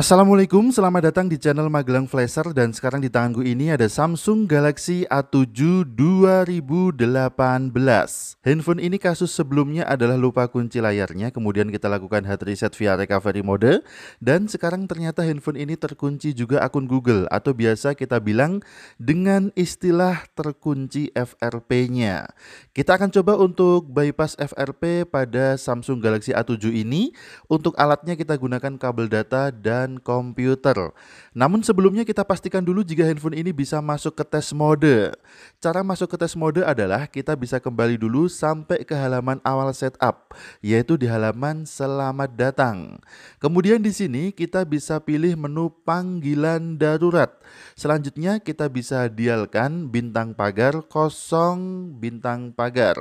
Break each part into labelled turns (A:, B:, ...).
A: Assalamualaikum, selamat datang di channel Magelang Flasher dan sekarang di tanganku ini ada Samsung Galaxy A7 2018. Handphone ini kasus sebelumnya adalah lupa kunci layarnya, kemudian kita lakukan hard reset via recovery mode dan sekarang ternyata handphone ini terkunci juga akun Google atau biasa kita bilang dengan istilah terkunci FRP-nya. Kita akan coba untuk bypass FRP pada Samsung Galaxy A7 ini. Untuk alatnya kita gunakan kabel data dan dan komputer. Namun sebelumnya kita pastikan dulu jika handphone ini bisa masuk ke tes mode. Cara masuk ke tes mode adalah kita bisa kembali dulu sampai ke halaman awal setup, yaitu di halaman selamat datang. Kemudian di sini kita bisa pilih menu panggilan darurat. Selanjutnya kita bisa dialkan bintang pagar kosong bintang pagar.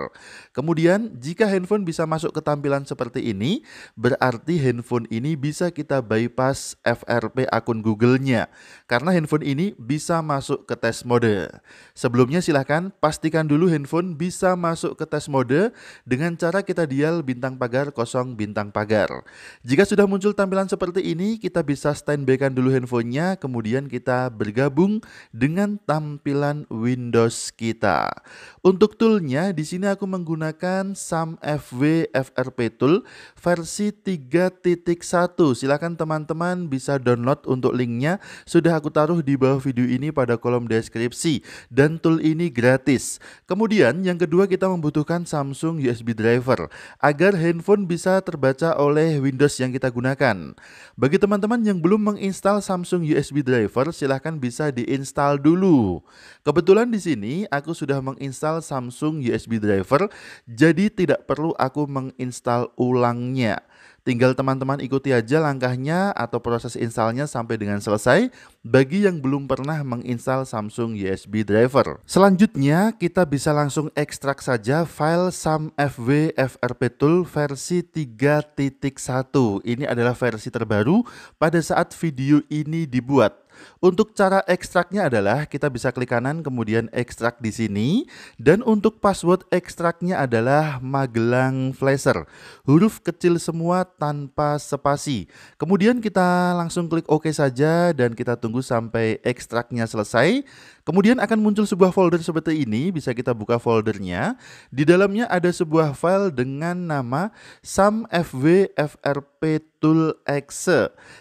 A: Kemudian jika handphone bisa masuk ke tampilan seperti ini, berarti handphone ini bisa kita bypass FRP akun Google-nya karena handphone ini bisa masuk ke tes mode. Sebelumnya silahkan pastikan dulu handphone bisa masuk ke tes mode dengan cara kita dial bintang pagar kosong bintang pagar. Jika sudah muncul tampilan seperti ini, kita bisa standby dulu handphonenya, kemudian kita bergabung dengan tampilan Windows kita. Untuk toolnya, di sini aku menggunakan SAMFW FRP Tool versi 3.1. Silahkan teman-teman kalian bisa download untuk linknya sudah aku taruh di bawah video ini pada kolom deskripsi dan tool ini gratis. Kemudian yang kedua kita membutuhkan Samsung USB driver agar handphone bisa terbaca oleh Windows yang kita gunakan. Bagi teman-teman yang belum menginstal Samsung USB driver silahkan bisa diinstal dulu. Kebetulan di sini aku sudah menginstal Samsung USB driver jadi tidak perlu aku menginstal ulangnya. Tinggal teman-teman ikuti aja langkahnya atau proses installnya sampai dengan selesai bagi yang belum pernah menginstal Samsung USB driver. Selanjutnya, kita bisa langsung ekstrak saja file FW frp tool versi 3.1. Ini adalah versi terbaru pada saat video ini dibuat. Untuk cara ekstraknya adalah kita bisa klik kanan kemudian ekstrak di sini dan untuk password ekstraknya adalah Magelang Flasher. Huruf kecil semua tanpa spasi. Kemudian kita langsung klik OK saja dan kita tunggu sampai ekstraknya selesai. Kemudian akan muncul sebuah folder seperti ini, bisa kita buka foldernya. Di dalamnya ada sebuah file dengan nama samfvfrp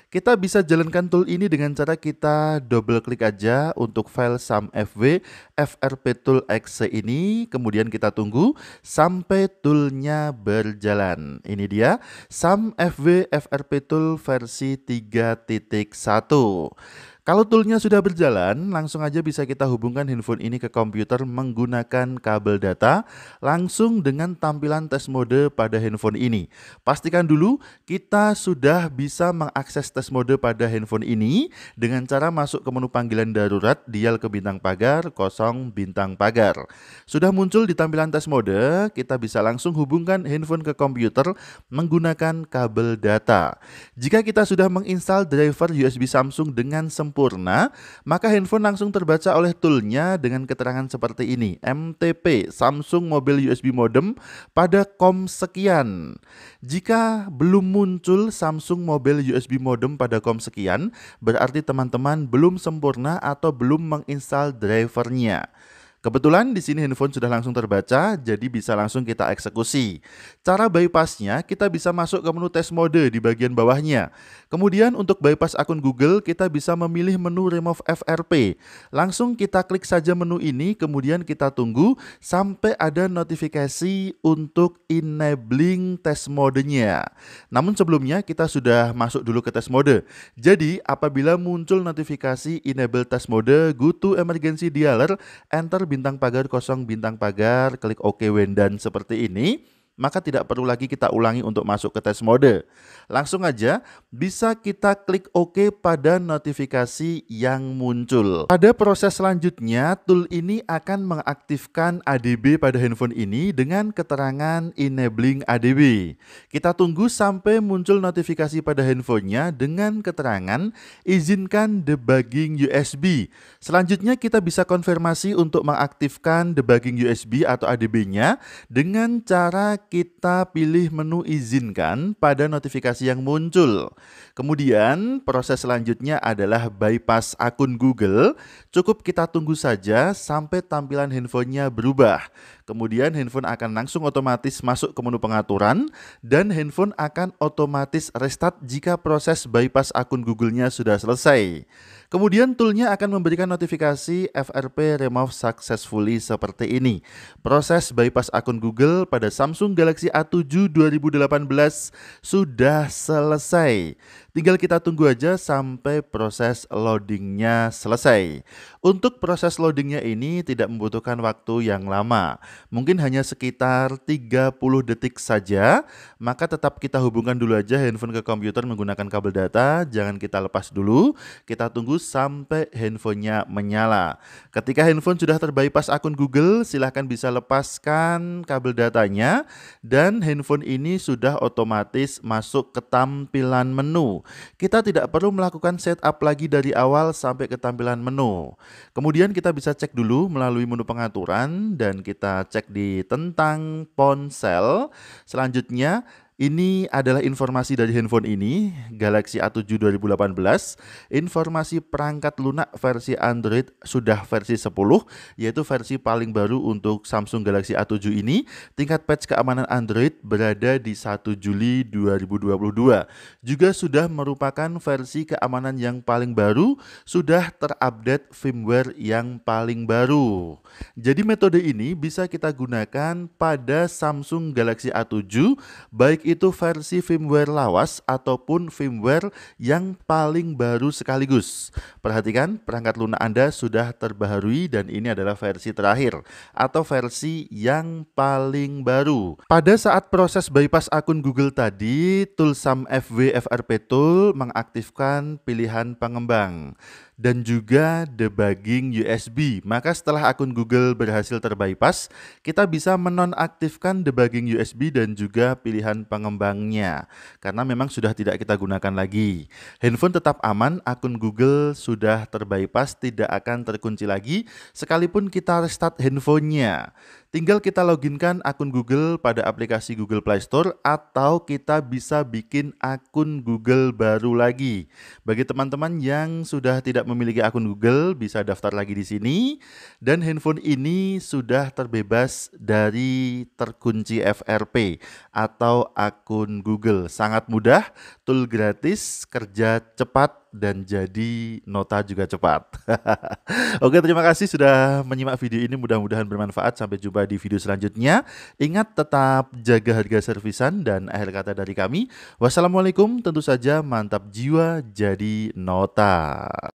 A: Kita bisa jalankan tool ini dengan cara kita double klik aja untuk file samfv ini, kemudian kita tunggu sampai toolnya berjalan. Ini dia samfvfrptool versi 3.1. Kalau toolnya sudah berjalan, langsung aja bisa kita hubungkan handphone ini ke komputer menggunakan kabel data langsung dengan tampilan tes mode pada handphone ini. Pastikan dulu kita sudah bisa mengakses tes mode pada handphone ini dengan cara masuk ke menu panggilan darurat, dial ke bintang pagar, kosong bintang pagar. Sudah muncul di tampilan tes mode, kita bisa langsung hubungkan handphone ke komputer menggunakan kabel data. Jika kita sudah menginstal driver USB Samsung dengan sempurna, sempurna, maka handphone langsung terbaca oleh toolnya dengan keterangan seperti ini. MTP Samsung Mobile USB Modem pada kom sekian. Jika belum muncul Samsung Mobile USB Modem pada kom sekian, berarti teman-teman belum sempurna atau belum menginstal drivernya. Kebetulan di sini handphone sudah langsung terbaca, jadi bisa langsung kita eksekusi. Cara bypassnya, kita bisa masuk ke menu test mode di bagian bawahnya. Kemudian untuk bypass akun Google, kita bisa memilih menu remove FRP. Langsung kita klik saja menu ini, kemudian kita tunggu sampai ada notifikasi untuk enabling test modenya. Namun sebelumnya kita sudah masuk dulu ke test mode. Jadi apabila muncul notifikasi enable test mode, go to emergency dialer, enter bintang bintang pagar kosong bintang pagar, klik OK Wendan seperti ini maka tidak perlu lagi kita ulangi untuk masuk ke tes mode. Langsung aja bisa kita klik OK pada notifikasi yang muncul. Pada proses selanjutnya, tool ini akan mengaktifkan ADB pada handphone ini dengan keterangan enabling ADB. Kita tunggu sampai muncul notifikasi pada handphonenya dengan keterangan izinkan debugging USB. Selanjutnya kita bisa konfirmasi untuk mengaktifkan debugging USB atau ADB-nya dengan cara kita pilih menu izinkan pada notifikasi yang muncul. Kemudian proses selanjutnya adalah bypass akun Google. Cukup kita tunggu saja sampai tampilan handphonenya berubah. Kemudian handphone akan langsung otomatis masuk ke menu pengaturan dan handphone akan otomatis restart jika proses bypass akun Google-nya sudah selesai. Kemudian toolnya akan memberikan notifikasi FRP remove successfully seperti ini. Proses bypass akun Google pada Samsung Galaxy A7 2018 sudah selesai. Tinggal kita tunggu aja sampai proses loadingnya selesai. Untuk proses loadingnya ini tidak membutuhkan waktu yang lama. Mungkin hanya sekitar 30 detik saja. Maka tetap kita hubungkan dulu aja handphone ke komputer menggunakan kabel data. Jangan kita lepas dulu. Kita tunggu sampai handphonenya menyala. Ketika handphone sudah terbypass akun Google, silahkan bisa lepaskan kabel datanya. Dan handphone ini sudah otomatis masuk ke tampilan menu. Kita tidak perlu melakukan setup lagi dari awal sampai ke tampilan menu. Kemudian kita bisa cek dulu melalui menu pengaturan dan kita cek di tentang ponsel. Selanjutnya ini adalah informasi dari handphone ini, Galaxy A7 2018. Informasi perangkat lunak versi Android sudah versi 10, yaitu versi paling baru untuk Samsung Galaxy A7 ini. Tingkat patch keamanan Android berada di 1 Juli 2022. Juga sudah merupakan versi keamanan yang paling baru, sudah terupdate firmware yang paling baru. Jadi metode ini bisa kita gunakan pada Samsung Galaxy A7, baik itu versi firmware lawas ataupun firmware yang paling baru sekaligus. Perhatikan, perangkat lunak Anda sudah terbaharui dan ini adalah versi terakhir atau versi yang paling baru. Pada saat proses bypass akun Google tadi, tool SAM FWFRP Tool mengaktifkan pilihan pengembang dan juga debugging USB. Maka setelah akun Google berhasil terbypass, kita bisa menonaktifkan debugging USB dan juga pilihan pengembangnya. Karena memang sudah tidak kita gunakan lagi. Handphone tetap aman, akun Google sudah terbypass, tidak akan terkunci lagi sekalipun kita restart handphonenya. Tinggal kita loginkan akun Google pada aplikasi Google Play Store atau kita bisa bikin akun Google baru lagi. Bagi teman-teman yang sudah tidak memiliki akun Google bisa daftar lagi di sini dan handphone ini sudah terbebas dari terkunci FRP atau akun Google. Sangat mudah, tool gratis, kerja cepat dan jadi nota juga cepat. Oke, terima kasih sudah menyimak video ini. Mudah-mudahan bermanfaat. Sampai jumpa di video selanjutnya. Ingat tetap jaga harga servisan dan akhir kata dari kami. Wassalamualaikum, tentu saja mantap jiwa jadi nota.